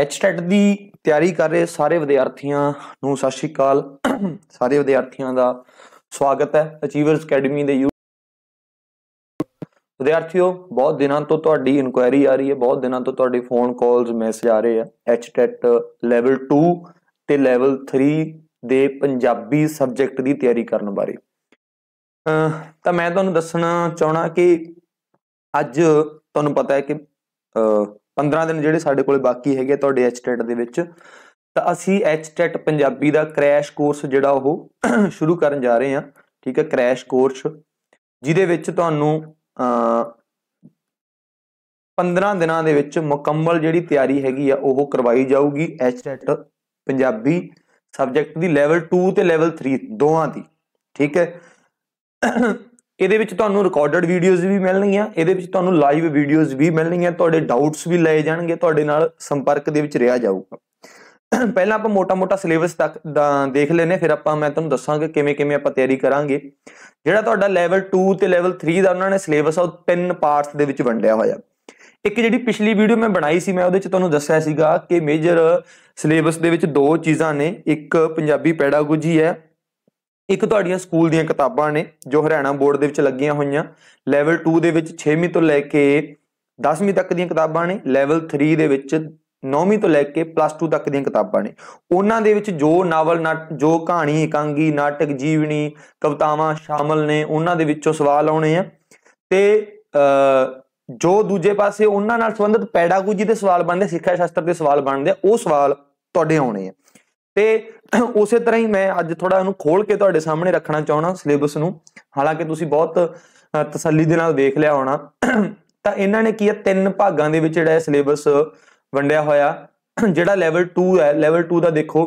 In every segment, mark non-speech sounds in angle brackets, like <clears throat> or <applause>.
ਐਚਟੈਟ ਦੀ ਤਿਆਰੀ ਕਰ ਰਹੇ ਸਾਰੇ ਵਿਦਿਆਰਥੀਆਂ ਨੂੰ ਸਤਿ ਸ਼੍ਰੀ ਅਕਾਲ ਸਾਰੇ ਵਿਦਿਆਰਥੀਆਂ ਦਾ ਸਵਾਗਤ ਹੈ ਅਚੀਵਰਸ ਅਕੈਡਮੀ ਦੇ ਵਿਦਿਆਰਥੀਓ ਬਹੁਤ ਦਿਨਾਂ ਤੋਂ ਤੁਹਾਡੀ ਇਨਕੁਆਇਰੀ ਆ ਰਹੀ ਹੈ ਬਹੁਤ ਦਿਨਾਂ ਤੋਂ ਤੁਹਾਡੇ ਫੋਨ ਕਾਲਸ ਮੈਸੇਜ ਆ ਰਹੇ ਆ ਐਚਟੈਟ ਲੈਵਲ 2 ਤੇ ਲੈਵਲ 3 ਦੇ ਪੰਜਾਬੀ ਸਬਜੈਕਟ ਦੀ ਤਿਆਰੀ ਕਰਨ ਬਾਰੇ ਤਾਂ ਮੈਂ ਤੁਹਾਨੂੰ ਦੱਸਣਾ ਚਾਹਣਾ ਕਿ ਅੱਜ ਤੁਹਾਨੂੰ ਪਤਾ ਹੈ ਕਿ 15 ਦਿਨ ਜਿਹੜੇ ਸਾਡੇ ਕੋਲੇ ਬਾਕੀ ਹੈਗੇ ਤੁਹਾਡੇ ਐਚਟੈਟ ਦੇ ਵਿੱਚ ਤਾਂ ਅਸੀਂ ਐਚਟੈਟ ਪੰਜਾਬੀ ਦਾ ਕ੍ਰੈਸ਼ ਕੋਰਸ ਜਿਹੜਾ ਉਹ <clears throat> ਸ਼ੁਰੂ ਕਰਨ ਜਾ ਰਹੇ ਹਾਂ ਠੀਕ ਹੈ ਕ੍ਰੈਸ਼ ਕੋਰਸ ਜਿਹਦੇ ਵਿੱਚ ਤੁਹਾਨੂੰ ਅ 15 ਦਿਨਾਂ ਦੇ ਵਿੱਚ ਮੁਕੰਮਲ ਜਿਹੜੀ ਤਿਆਰੀ ਹੈਗੀ ਆ ਉਹ ਕਰਵਾਈ ਜਾਊਗੀ ਐਚਟੈਟ ਪੰਜਾਬੀ ਸਬਜੈਕਟ ਦੀ ਲੈਵਲ 2 ਤੇ ਲੈਵਲ 3 ਦੋਹਾਂ ਦੀ ਠੀਕ ਹੈ ਇਹਦੇ ਵਿੱਚ ਤੁਹਾਨੂੰ ਰਿਕਾਰਡਡ ਵੀਡੀਓਜ਼ ਵੀ ਮਿਲਣਗੀਆਂ ਇਹਦੇ ਵਿੱਚ ਤੁਹਾਨੂੰ ਲਾਈਵ ਵੀਡੀਓਜ਼ ਵੀ ਮਿਲਣਗੀਆਂ ਤੁਹਾਡੇ ਡਾਊਟਸ ਵੀ ਲਏ ਜਾਣਗੇ ਤੁਹਾਡੇ ਨਾਲ ਸੰਪਰਕ ਦੇ ਵਿੱਚ ਰਿਹਾ ਜਾਊਗਾ ਪਹਿਲਾਂ ਆਪਾਂ ਮੋਟਾ-ਮੋਟਾ ਸਿਲੇਬਸ ਤੱਕ ਦੇਖ ਲੈਨੇ ਫਿਰ ਆਪਾਂ ਮੈਂ ਤੁਹਾਨੂੰ ਦੱਸਾਂਗਾ ਕਿਵੇਂ-ਕਿਵੇਂ ਆਪਾਂ ਤਿਆਰੀ ਕਰਾਂਗੇ ਜਿਹੜਾ ਤੁਹਾਡਾ ਲੈਵਲ 2 ਤੇ ਲੈਵਲ 3 ਦਾ ਉਹਨਾਂ ਨੇ ਸਿਲੇਬਸ ਆ ਤਿੰਨ ਪਾਰਟਸ ਦੇ ਵਿੱਚ ਵੰਡਿਆ ਹੋਇਆ ਇੱਕ ਜਿਹੜੀ ਪਿਛਲੀ ਵੀਡੀਓ ਮੈਂ ਬਣਾਈ ਸੀ ਮੈਂ ਉਹਦੇ ਵਿੱਚ ਤੁਹਾਨੂੰ ਦੱਸਿਆ ਸੀਗਾ ਕਿ ਮੇਜਰ ਸਿਲੇਬਸ ਦੇ ਵਿੱਚ ਦੋ ਚੀਜ਼ਾਂ ਨੇ ਇੱਕ ਪੰਜਾਬੀ ਪੈਡਾਗੋਜੀ ਹੈ ਇੱਕ ਤੁਹਾਡੀਆਂ ਸਕੂਲ ਦੀਆਂ ਕਿਤਾਬਾਂ ਨੇ ਜੋ ਹਰਿਆਣਾ ਬੋਰਡ ਦੇ ਵਿੱਚ ਲੱਗੀਆਂ ਹੋਈਆਂ ਲੈਵਲ 2 ਦੇ ਵਿੱਚ 6ਵੀਂ ਤੋਂ ਲੈ ਕੇ 10ਵੀਂ ਤੱਕ ਦੀਆਂ ਕਿਤਾਬਾਂ ਨੇ ਲੈਵਲ 3 ਦੇ ਵਿੱਚ 9ਵੀਂ ਤੋਂ ਲੈ ਕੇ ਪਲੱਸ 2 ਤੱਕ ਦੀਆਂ ਕਿਤਾਬਾਂ ਨੇ ਉਹਨਾਂ ਦੇ ਵਿੱਚ ਜੋ ਨਾਵਲ ਜੋ ਕਹਾਣੀ ਇਕਾਂਗੀ ਨਾਟਕ ਜੀਵਨੀ ਕਵਿਤਾਵਾਂ ਸ਼ਾਮਲ ਨੇ ਉਹਨਾਂ ਦੇ ਵਿੱਚੋਂ ਸਵਾਲ ਆਉਣੇ ਆ ਤੇ ਜੋ ਦੂਜੇ ਪਾਸੇ ਉਹਨਾਂ ਨਾਲ ਸੰਬੰਧਿਤ ਪੈਡਾਗੋਜੀ ਦੇ ਸਵਾਲ ਬਣਦੇ ਸਿੱਖਿਆ ਸ਼ਾਸਤਰ ਦੇ ਸਵਾਲ ਬਣਦੇ ਉਹ ਸਵਾਲ ਤੁਹਾਡੇ ਆਉਣੇ ਆ ਤੇ <clears throat> ਉਸੇ ਤਰ੍ਹਾਂ ਹੀ ਮੈਂ ਅੱਜ ਥੋੜਾ ਇਹਨੂੰ ਖੋਲ ਕੇ ਤੁਹਾਡੇ ਸਾਹਮਣੇ ਰੱਖਣਾ ਚਾਹਣਾ ਸਿਲੇਬਸ ਨੂੰ ਹਾਲਾਂਕਿ ਤੁਸੀਂ ਬਹੁਤ ਤਸੱਲੀ ਦੇ ਨਾਲ ਦੇਖ ਲਿਆ ਹੋਣਾ <clears throat> ਤਾਂ ਇਹਨਾਂ ਨੇ ਕੀ ਹੈ ਤਿੰਨ ਭਾਗਾਂ ਦੇ ਵਿੱਚ ਜਿਹੜਾ ਸਿਲੇਬਸ ਵੰਡਿਆ ਹੋਇਆ <clears throat> ਜਿਹੜਾ ਲੈਵਲ 2 ਹੈ ਲੈਵਲ 2 ਦਾ ਦੇਖੋ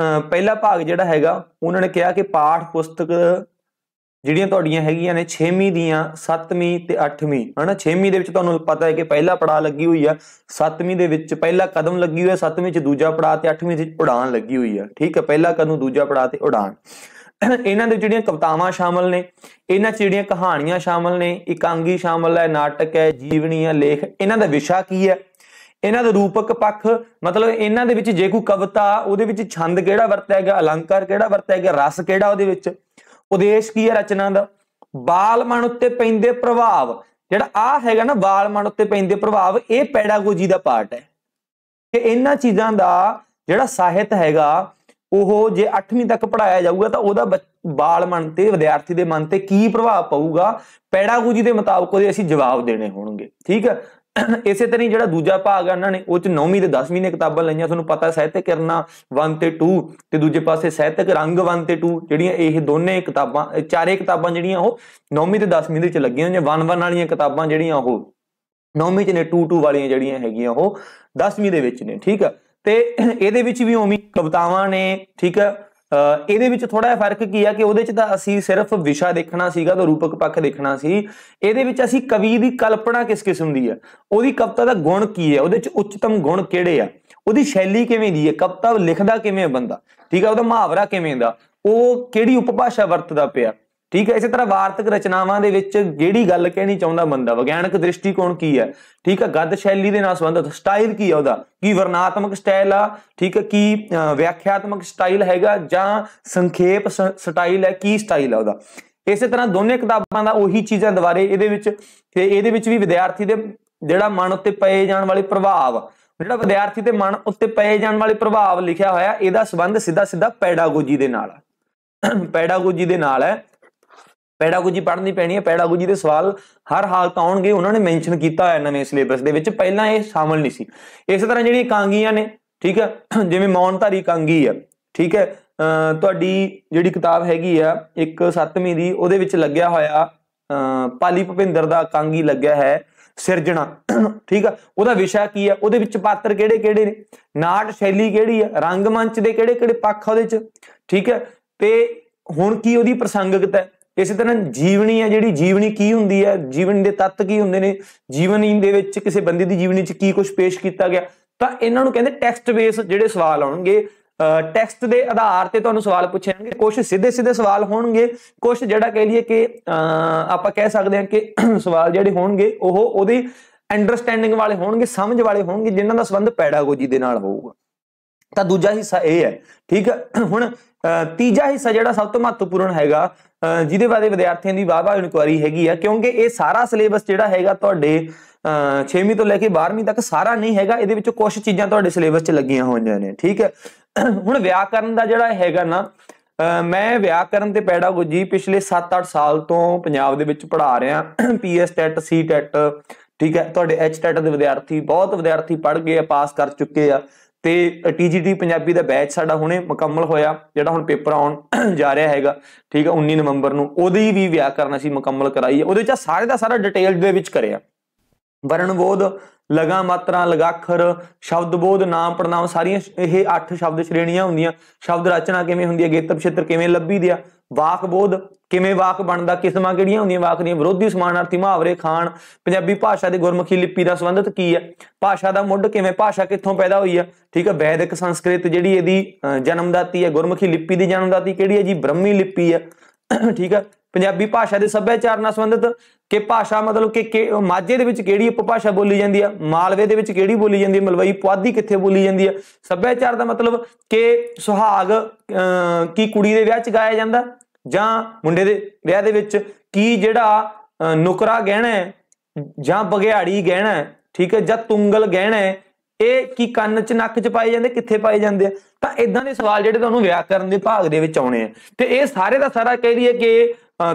ਪਹਿਲਾ ਭਾਗ ਜਿਹੜਾ ਹੈਗਾ ਉਹਨਾਂ ਨੇ ਕਿਹਾ ਕਿ ਪਾਠ ਪੁਸਤਕ ਜਿਹੜੀਆਂ ਤੁਹਾਡੀਆਂ ਹੈਗੀਆਂ ਨੇ 6ਵੀਂ ਦੀਆਂ 7ਵੀਂ ਤੇ 8ਵੀਂ ਹਨਾ 6ਵੀਂ ਦੇ ਵਿੱਚ ਤੁਹਾਨੂੰ ਪਤਾ ਹੈ ਕਿ ਪਹਿਲਾ ਪੜਾਅ ਲੱਗੀ ਹੋਈ ਆ 7ਵੀਂ ਦੇ ਵਿੱਚ ਪਹਿਲਾ ਕਦਮ ਲੱਗੀ ਹੋਇਆ 7ਵੀਂ 'ਚ ਦੂਜਾ ਪੜਾਅ ਤੇ 8ਵੀਂ 'ਚ ਉਡਾਨ ਲੱਗੀ ਹੋਈ ਆ ਠੀਕ ਹੈ ਪਹਿਲਾ ਕਦਮ ਦੂਜਾ ਪੜਾਅ ਤੇ ਉਡਾਨ <clears throat> ਇਹਨਾਂ ਦੇ ਜਿਹੜੀਆਂ ਕਵਤਾਵਾਂ ਸ਼ਾਮਲ ਨੇ ਇਹਨਾਂ 'ਚ ਜਿਹੜੀਆਂ ਕਹਾਣੀਆਂ ਸ਼ਾਮਲ ਨੇ ਇਕਾਂਗੀ ਸ਼ਾਮਲ ਹੈ ਨਾਟਕ ਹੈ ਜੀਵਨੀ ਹੈ ਲੇਖ ਇਹਨਾਂ ਦਾ ਵਿਸ਼ਾ ਕੀ ਹੈ ਇਹਨਾਂ ਦਾ ਰੂਪਕ ਪੱਖ ਮਤਲਬ ਇਹਨਾਂ ਦੇ ਵਿੱਚ ਜੇ ਕੋਈ ਕਵਿਤਾ ਉਹਦੇ ਵਿੱਚ ਛੰਦ ਕਿਹੜਾ ਵਰਤਿਆ ਗਿਆ ਅਲੰਕਾਰ ਕਿਹੜਾ ਵਰਤਿਆ ਗਿਆ ਰਸ ਕਿਹੜਾ ਉਹਦੇ ਵਿੱਚ ਉਦੇਸ਼ ਕੀ ਹੈ ਰਚਨਾ ਦਾ ਬਾਲ ਮਨ ਉੱਤੇ ਪੈਂਦੇ ਪ੍ਰਭਾਵ ਜਿਹੜਾ ਆ ਹੈਗਾ ਨਾ ਬਾਲ ਮਨ ਉੱਤੇ ਪੈਂਦੇ ਪ੍ਰਭਾਵ ਇਹ ਪੈਡਾਗੋਜੀ ਦਾ ਪਾਰਟ ਹੈ ਕਿ ਇਹਨਾਂ ਚੀਜ਼ਾਂ ਦਾ ਜਿਹੜਾ ਸਾਹਿਤ ਹੈਗਾ ਉਹ ਜੇ 8ਵੀਂ ਤੱਕ ਪੜਾਇਆ ਜਾਊਗਾ ਤਾਂ ਉਹਦਾ ਬਾਲ ਮਨ ਤੇ ਵਿਦਿਆਰਥੀ ਦੇ ਮਨ ਤੇ ਕੀ ਪ੍ਰਭਾਵ ਪਊਗਾ ਪੈਡਾਗੋਜੀ ਦੇ ਮੁਤਾਬਕ ਉਹਦੇ ਅਸੀਂ ਜਵਾਬ ਦੇਣੇ ਹੋਣਗੇ ਠੀਕ ਹੈ ਇਸੇ ਤਰ੍ਹਾਂ ਜਿਹੜਾ ਦੂਜਾ ਭਾਗ ਆ ਉਹਨਾਂ ਨੇ ਉਹ ਚ 9ਵੀਂ ਤੇ 10ਵੀਂ ਨੇ ਕਿਤਾਬਾਂ ਲਈਆਂ ਤੁਹਾਨੂੰ ਪਤਾ ਸਹਿਤਿਕ ਕਰਨਾ 1 ਤੇ 2 ਤੇ ਦੂਜੇ ਪਾਸੇ ਸਹਿਤਿਕ ਰੰਗ 1 ਤੇ 2 ਜਿਹੜੀਆਂ ਇਹ ਦੋਨੇ ਕਿਤਾਬਾਂ ਚਾਰੇ ਕਿਤਾਬਾਂ ਜਿਹੜੀਆਂ ਉਹ 9ਵੀਂ ਤੇ 10ਵੀਂ ਦੇ ਵਿੱਚ ਲੱਗੀਆਂ ਹੋਈਆਂ 1 1 ਵਾਲੀਆਂ ਕਿਤਾਬਾਂ ਜਿਹੜੀਆਂ ਉਹ 9ਵੀਂ ਚ ਨੇ 2 2 ਵਾਲੀਆਂ ਜਿਹੜੀਆਂ ਹੈਗੀਆਂ ਉਹ 10ਵੀਂ ਦੇ ਵਿੱਚ ਨੇ ਠੀਕ ਆ ਤੇ ਇਹਦੇ ਵਿੱਚ ਵੀ ਉਮੀ ਕਵਤਾਵਾਂ ਨੇ ਠੀਕ ਆ ਇਹਦੇ ਵਿੱਚ ਥੋੜਾ ਜਿਹਾ ਫਰਕ ਕੀ ਆ ਕਿ ਉਹਦੇ ਚ ਤਾਂ ਅਸੀਂ ਸਿਰਫ ਵਿਸ਼ਾ ਦੇਖਣਾ ਸੀਗਾ ਤਾਂ ਰੂਪਕ ਪੱਖ ਦੇਖਣਾ ਸੀ ਇਹਦੇ ਵਿੱਚ ਅਸੀਂ ਕਵੀ ਦੀ ਕਲਪਨਾ ਕਿਸ ਕਿਸਮ ਦੀ ਆ ਉਹਦੀ ਕਵਤਾ ਦਾ ਗੁਣ ਕੀ ਹੈ ਉਹਦੇ ਚ ਉੱਚਤਮ ਗੁਣ ਕਿਹੜੇ ਆ ਉਹਦੀ ਸ਼ੈਲੀ ਕਿਵੇਂ ਦੀ ਹੈ ਕਵਤਾ ਲਿਖਦਾ ਕਿਵੇਂ ਬੰਦਾ ਠੀਕ ਆ ਉਹਦਾ ਮੁਹਾਵਰਾ ਕਿਵੇਂ ਦਾ ਉਹ ਕਿਹੜੀ ਉਪਭਾਸ਼ਾ ਵਰਤਦਾ ਪਿਆ ਠੀਕ ਹੈ ਇਸੇ ਤਰ੍ਹਾਂ ਵਾਰਤਕ ਰਚਨਾਵਾਂ ਦੇ ਵਿੱਚ ਜਿਹੜੀ ਗੱਲ ਕਹਿਣੀ ਚਾਹੁੰਦਾ ਬੰਦਾ ਵਿਗਿਆਨਕ ਦ੍ਰਿਸ਼ਟੀਕੋਣ ਕੀ ਹੈ ਠੀਕ ਹੈ ਗੱਦ ਸ਼ੈਲੀ ਦੇ ਨਾਲ ਸੰਬੰਧਿਤ ਸਟਾਈਲ ਕੀ ਹੈ ਉਹਦਾ ਕੀ ਵਰਨਾਤਮਕ ਸਟਾਈਲ ਆ ਠੀਕ ਹੈ ਕੀ ਵਿਆਖਿਆਤਮਕ ਸਟਾਈਲ ਹੈਗਾ ਜਾਂ ਸੰਖੇਪ ਸਟਾਈਲ ਹੈ ਕੀ ਸਟਾਈਲ ਆ ਉਹਦਾ ਇਸੇ ਤਰ੍ਹਾਂ ਦੋਨੇ ਕਿਤਾਬਾਂ ਦਾ ਉਹੀ ਚੀਜ਼ਾਂ ਦੁਆਰੇ ਇਹਦੇ ਵਿੱਚ ਤੇ ਇਹਦੇ ਵਿੱਚ ਵੀ ਵਿਦਿਆਰਥੀ ਦੇ ਜਿਹੜਾ ਮਨ ਉੱਤੇ ਪਏ ਜਾਣ ਵਾਲੇ ਪ੍ਰਭਾਵ ਜਿਹੜਾ ਵਿਦਿਆਰਥੀ ਤੇ ਮਨ ਉੱਤੇ ਪਏ ਜਾਣ ਵਾਲੇ ਪ੍ਰਭਾਵ ਲਿਖਿਆ ਹੋਇਆ ਇਹਦਾ ਸੰਬੰਧ ਸਿੱਧਾ ਸਿੱਧਾ ਪੈਡਾਗੋਜੀ ਦੇ ਨਾਲ ਹੈ ਪੈਡਾਗੋਜੀ ਦੇ ਨਾਲ ਹੈ ਪੈਡਾਗੋਜੀ ਪੜ੍ਹਨੀ ਪੈਣੀ ਹੈ ਪੈਡਾਗੋਜੀ ਦੇ ਸਵਾਲ ਹਰ ਹਾਲਤ ਆਉਣਗੇ ਉਹਨਾਂ ਨੇ ਮੈਂਸ਼ਨ ਕੀਤਾ ਹੈ ਨਵੇਂ ਸਿਲੇਬਸ ਦੇ ਵਿੱਚ ਪਹਿਲਾਂ ਇਹ ਸ਼ਾਮਲ ਨਹੀਂ ਸੀ ਇਸੇ ਤਰ੍ਹਾਂ ਜਿਹੜੀਆਂ ਕਾਂਗੀਆਂ ਨੇ ਠੀਕ ਹੈ <clears throat> ਜਿਵੇਂ ਮੌਨਧਾਰੀ ਕਾਂਗੀ ਆ ਠੀਕ ਹੈ ਤੁਹਾਡੀ ਜਿਹੜੀ ਕਿਤਾਬ ਹੈਗੀ ਆ ਇੱਕ 7ਵੀਂ ਦੀ ਉਹਦੇ ਵਿੱਚ ਲੱਗਿਆ ਹੋਇਆ ਪਾਲੀ ਭਪਿੰਦਰ ਦਾ ਕਾਂਗੀ ਲੱਗਿਆ ਹੈ ਸਿਰਜਣਾ <clears throat> ਠੀਕ ਆ ਉਹਦਾ ਵਿਸ਼ਾ ਕੀ ਆ ਉਹਦੇ ਵਿੱਚ ਪਾਤਰ ਕਿਹੜੇ ਕਿਹੜੇ ਨੇ ਨਾਟ ਸ਼ੈਲੀ ਕਿਹੜੀ ਆ ਰੰਗਮੰਚ ਦੇ ਕਿਹੜੇ ਕਿਹੜੇ ਪੱਖ ਉਹਦੇ ਚ ਠੀਕ ਹੈ ਤੇ ਹੁਣ ਕੀ ਉਹਦੀ ਪ੍ਰਸੰਗਿਕਤਾ ਹੈ ਇਸੇ ਤਰ੍ਹਾਂ ਜੀਵਨੀ ਹੈ ਜਿਹੜੀ ਜੀਵਨੀ ਕੀ ਹੁੰਦੀ ਹੈ ਜੀਵਨ ਦੇ ਤੱਤ ਕੀ ਹੁੰਦੇ ਨੇ ਜੀਵਨੀ ਦੇ ਵਿੱਚ ਕਿਸੇ ਬੰਦੇ ਦੀ ਜੀਵਨੀ 'ਚ ਕੀ ਕੁਝ ਪੇਸ਼ ਕੀਤਾ ਗਿਆ ਤਾਂ ਇਹਨਾਂ ਨੂੰ ਕਹਿੰਦੇ ਟੈਕਸਟ ਬੇਸ ਜਿਹੜੇ ਸਵਾਲ ਆਉਣਗੇ ਟੈਕਸਟ ਦੇ ਆਧਾਰ ਤੇ ਤੁਹਾਨੂੰ ਸਵਾਲ ਪੁੱਛੇ ਜਾਣਗੇ ਕੁਝ ਸਿੱਧੇ ਸਿੱਧੇ ਸਵਾਲ ਹੋਣਗੇ ਕੁਝ ਜਿਹੜਾ ਕਹਿ ਲਈਏ ਕਿ ਆਪਾਂ ਕਹਿ ਸਕਦੇ ਹਾਂ ਕਿ <clears throat> ਸਵਾਲ ਜਿਹੜੇ ਹੋਣਗੇ ਉਹ ਉਹਦੀ ਅੰਡਰਸਟੈਂਡਿੰਗ ਵਾਲੇ ਹੋਣਗੇ ਸਮਝ ਵਾਲੇ ਹੋਣਗੇ ਜਿਨ੍ਹਾਂ ਦਾ ਸੰਬੰਧ ਪੈਡਾਗੋਜੀ ਦੇ ਨਾਲ ਹੋਊਗਾ ਤਾਂ ਦੂਜਾ ਹਿੱਸਾ ਇਹ ਹੈ ਠੀਕ ਹੈ ਹੁਣ ਤੀਜਾ ਹਿੱਸਾ ਜਿਹੜਾ ਸਭ ਤੋਂ ਮਹੱਤਵਪੂਰਨ ਹੈਗਾ ਜਿਹਦੇ ਬਾਰੇ ਵਿਦਿਆਰਥੀਆਂ ਦੀ ਵਾਵਾ ਇਨਕੁਆਰੀ ਹੈਗੀ ਆ ਕਿਉਂਕਿ ਇਹ ਸਾਰਾ ਸਿਲੇਬਸ ਜਿਹੜਾ ਹੈਗਾ ਤੁਹਾਡੇ 6ਵੀਂ ਤੋਂ ਲੈ ਕੇ 12ਵੀਂ ਤੱਕ ਸਾਰਾ ਨਹੀਂ ਹੈਗਾ ਇਹਦੇ ਵਿੱਚ ਕੁਝ ਚੀਜ਼ਾਂ ਤੁਹਾਡੇ ਸਿਲੇਬਸ 'ਚ ਲੱਗੀਆਂ ਹੋਈਆਂ ਨੇ ਠੀਕ ਹੈ ਹੁਣ ਵਿਆਕਰਨ ਦਾ ਜਿਹੜਾ ਹੈਗਾ ਨਾ ਮੈਂ ਵਿਆਕਰਨ ਤੇ ਪੈਡਾਗੋਜੀ ਪਿਛਲੇ 7-8 ਸਾਲ ਤੋਂ ਪੰਜਾਬ ਦੇ ਵਿੱਚ ਪੜ੍ਹਾ ਰਿਹਾ ਪੀਐਸ ਟੈਟ ਸੀ ਟੈਟ ਠੀਕ ਹੈ ਤੁਹਾਡੇ ਐਚ ਟੈਟ ਦੇ ਵਿਦਿਆਰਥੀ ਬਹੁਤ ਵਿਦਿਆਰਥੀ ਪੜ੍ਹ ਗਏ ਆ ਪਾਸ ਕਰ ਚੁੱਕੇ ਆ ਤੇ ਟੀਜੀਟੀ ਪੰਜਾਬੀ ਦਾ ਬੈਚ ਸਾਡਾ ਹੁਣੇ ਮੁਕੰਮਲ ਹੋਇਆ ਜਿਹੜਾ ਹੁਣ ਪੇਪਰ ਆਉਣ <clears throat> ਜਾ ਰਿਹਾ ਹੈਗਾ ਠੀਕ ਹੈ 19 ਨਵੰਬਰ ਨੂੰ ਉਹਦੀ ਵੀ ਵਿਆਕਰਨ ਅਸੀਂ ਮੁਕੰਮਲ ਕਰਾਈ ਹੈ ਉਹਦੇ ਵਿੱਚ ਸਾਰੇ ਦਾ ਸਾਰਾ ਡਿਟੇਲ ਦੇ ਵਿੱਚ ਕਰਿਆ ਵਰਣ ਬੋਧ ਲਗਾ ਮਾਤਰਾ ਲਗਾਖਰ ਸ਼ਬਦ ਬੋਧ ਨਾਮ ਪੜਨਾਮ ਸਾਰੀਆਂ ਇਹ 8 ਸ਼ਬਦ ਸ਼੍ਰੇਣੀਆਂ ਹੁੰਦੀਆਂ ਸ਼ਬਦ ਰਚਨਾ ਕਿਵੇਂ ਹੁੰਦੀ ਹੈ ਗੇਤਪ ਖੇਤਰ ਕਿਵੇਂ ਲੱਭੀ ਦਿਆ ਵਾਕ ਬੋਧ ਕਿਵੇਂ ਵਾਕ ਬਣਦਾ ਕਿਸਮਾਂ ਕਿਹੜੀਆਂ ਹੁੰਦੀਆਂ ਵਾਕ ਦੀਆਂ ਵਿਰੋਧੀ ਸਮਾਨਾਰਥੀ ਮਹਾਵਰੇ ਖਾਨ ਪੰਜਾਬੀ ਭਾਸ਼ਾ ਦੇ ਗੁਰਮੁਖੀ ਲਿਪੀ ਦਾ ਸੰਬੰਧਤ ਕੀ ਹੈ ਭਾਸ਼ਾ ਦਾ ਮੁੱਢ ਕਿਵੇਂ ਭਾਸ਼ਾ ਕਿੱਥੋਂ ਪੈਦਾ ਹੋਈ ਹੈ ਠੀਕ ਹੈ ਵੈਦਿਕ ਸੰਸਕ੍ਰਿਤ ਜਿਹੜੀ ਇਹਦੀ ਜਨਮਦਾਤੀ ਹੈ ਗੁਰਮੁਖੀ ਲਿਪੀ ਦੀ ਜਨਮਦਾਤੀ ਕਿਹੜੀ ਹੈ ਜੀ ਬ੍ਰਹਮੀ ਲਿਪੀ ਹੈ ਠੀਕ ਹੈ ਪੰਜਾਬੀ ਭਾਸ਼ਾ ਦੇ ਸੱਭਿਆਚਾਰ ਨਾਲ ਸੰਬੰਧਿਤ ਕਿ ਭਾਸ਼ਾ ਮਤਲਬ ਕਿ ਮਾਝੇ ਦੇ ਵਿੱਚ ਕਿਹੜੀ ਉਪਭਾਸ਼ਾ ਬੋਲੀ ਜਾਂਦੀ ਆ ਮਾਲਵੇ ਦੇ ਵਿੱਚ ਕਿਹੜੀ ਬੋਲੀ ਜਾਂਦੀ ਹੈ ਮਲਵਈ ਪੁਆਧੀ ਕਿੱਥੇ ਬੋਲੀ ਜਾਂਦੀ ਆ ਸੱਭਿਆਚਾਰ ਦਾ ਮਤਲਬ ਕਿ ਸੁਹਾਗ ਕੀ ਕੁੜੀ ਦੇ ਵਿਆਹ 'ਚ ਗਾਇਆ ਜਾਂਦਾ ਜਾਂ ਮੁੰਡੇ ਦੇ ਵਿਆਹ ਦੇ ਵਿੱਚ ਕੀ ਜਿਹੜਾ ਨੁਕਰਾ ਗਹਿਣਾ ਹੈ ਜਾਂ ਬਗਿਆੜੀ ਗਹਿਣਾ ਹੈ ਠੀਕ ਹੈ ਜਾਂ ਤੁੰਗਲ ਗਹਿਣਾ ਹੈ ਇਹ ਕੀ ਕੰਨ 'ਚ ਨੱਕ 'ਚ ਪਾਏ ਜਾਂਦੇ ਕਿੱਥੇ ਪਾਏ ਜਾਂਦੇ ਆ ਤਾਂ ਇਦਾਂ ਦੇ ਸਵਾਲ ਜਿਹੜੇ ਤੁਹਾਨੂੰ ਵਿਆਕਰਨ ਦੇ ਭਾਗ ਦੇ ਵਿੱਚ ਆਉਣੇ ਆ ਤੇ ਇਹ ਸਾਰੇ ਦਾ ਸਾਰਾ ਕਹਿ ਲਈਏ ਕਿ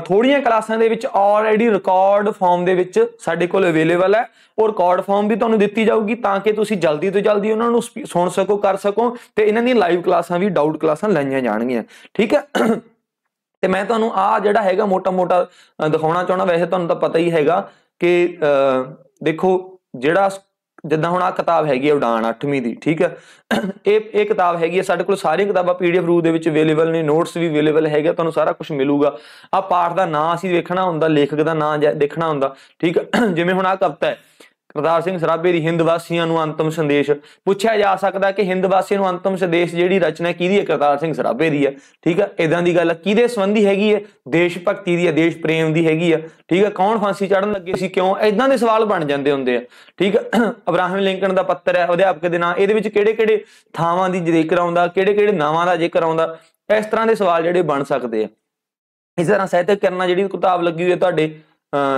ਥੋੜੀਆਂ ਕਲਾਸਾਂ ਦੇ ਵਿੱਚ ਆਲਰੇਡੀ ਰਿਕਾਰਡ ਫਾਰਮ ਦੇ ਵਿੱਚ ਸਾਡੇ ਕੋਲ ਅਵੇਲੇਬਲ ਹੈ ਔਰ ਰਿਕਾਰਡ ਫਾਰਮ ਵੀ ਤੁਹਾਨੂੰ ਦਿੱਤੀ ਜਾਊਗੀ ਤਾਂ ਕਿ ਤੁਸੀਂ ਜਲਦੀ ਤੋਂ ਜਲਦੀ ਉਹਨਾਂ ਨੂੰ ਸੁਣ ਸਕੋ ਕਰ ਸਕੋ ਤੇ ਇਹਨਾਂ ਦੀਆਂ ਲਾਈਵ ਕਲਾਸਾਂ ਵੀ ਡਾਊਟ ਕਲਾਸਾਂ ਲੈਣੀਆਂ ਜਾਣਗੀਆਂ ਠੀਕ ਹੈ <clears throat> ਤੇ ਮੈਂ ਤੁਹਾਨੂੰ ਆ ਜਿਹੜਾ ਹੈਗਾ ਮੋਟਾ-ਮੋਟਾ ਦਿਖਾਉਣਾ ਚਾਹਣਾ ਵੈਸੇ ਤੁਹਾਨੂੰ ਤਾਂ ਪਤਾ ਹੀ ਹੈਗਾ ਕਿ ਦੇਖੋ ਜਿਹੜਾ ਜਿੱਦਾਂ ਹੁਣ ਆ ਕਿਤਾਬ ਹੈਗੀ ਹੈ ਉਡਾਨ 8ਵੀਂ ਦੀ ਠੀਕ ਹੈ ਇਹ ਇਹ ਕਿਤਾਬ ਹੈਗੀ ਹੈ ਸਾਡੇ ਕੋਲ ਸਾਰੀਆਂ ਕਿਤਾਬਾਂ ਪੀਡੀਐਫ ਰੂਪ ਦੇ ਵਿੱਚ ਅਵੇਲੇਬਲ ਨੇ ਨੋਟਸ ਵੀ ਅਵੇਲੇਬਲ ਹੈਗੇ ਤੁਹਾਨੂੰ ਸਾਰਾ ਕੁਝ ਮਿਲੂਗਾ ਆ ਪਾਠ ਦਾ ਨਾਂ ਅਸੀਂ ਵੇਖਣਾ ਹੁੰਦਾ ਲੇਖਕ ਦਾ ਨਾਂ ਦੇਖਣਾ ਹੁੰਦਾ ਠੀਕ ਹੈ ਜਿਵੇਂ ਹੁਣ ਆ ਕਵਤਾ ਹੈ ਕਰਤਾਰ ਸਿੰਘ ਸਰਾਭੇ ਦੀ ਹਿੰਦ ਵਾਸੀਆਂ ਨੂੰ ਅੰਤਮ ਸੰਦੇਸ਼ ਪੁੱਛਿਆ ਜਾ ਸਕਦਾ ਕਿ ਹਿੰਦ ਵਾਸੀਆਂ ਨੂੰ ਅੰਤਮ ਸੰਦੇਸ਼ ਜਿਹੜੀ ਰਚਨਾ ਕਿਹਦੀ ਹੈ ਕਰਤਾਰ ਸਿੰਘ ਸਰਾਭੇ ਦੀ ਹੈ ਠੀਕ ਹੈ ਇਦਾਂ ਦੀ ਗੱਲ ਕਿਹਦੇ ਸੰਬੰਧੀ ਹੈਗੀ ਹੈ ਦੇਸ਼ ਭਗਤੀ ਦੀ ਹੈ ਦੇਸ਼ ਪ੍ਰੇਮ ਦੀ ਹੈਗੀ ਆ ਠੀਕ ਹੈ ਕੌਣ ਫਾਂਸੀ ਚੜਨ ਲੱਗੇ ਸੀ ਕਿਉਂ ਇਦਾਂ ਦੇ ਸਵਾਲ ਬਣ ਜਾਂਦੇ ਹੁੰਦੇ ਆ ਠੀਕ ਹੈ <clears throat> ਅਬਰਾਹਮ ਲਿੰਕਨ ਦਾ ਪੱਤਰ ਹੈ ਅਧਿਆਪਕ ਦੇ ਨਾਂ ਇਹਦੇ ਵਿੱਚ ਕਿਹੜੇ-ਕਿਹੜੇ ਥਾਵਾਂ ਦੀ ਜ਼ਿਕਰ ਆਉਂਦਾ ਕਿਹੜੇ-ਕਿਹੜੇ ਨਾਵਾਂ ਦਾ ਜ਼ਿਕਰ ਆਉਂਦਾ ਇਸ ਤਰ੍ਹਾਂ ਦੇ ਸਵਾਲ ਜਿਹੜੇ ਬਣ ਸਕਦੇ ਆ ਇਸ ਤਰ੍ਹਾਂ ਸਹਿਤਕ ਕਰਨਾ ਜਿਹੜੀ ਕਿਤਾਬ ਲੱਗੀ ਹੋਈ ਹੈ ਤੁਹਾਡੇ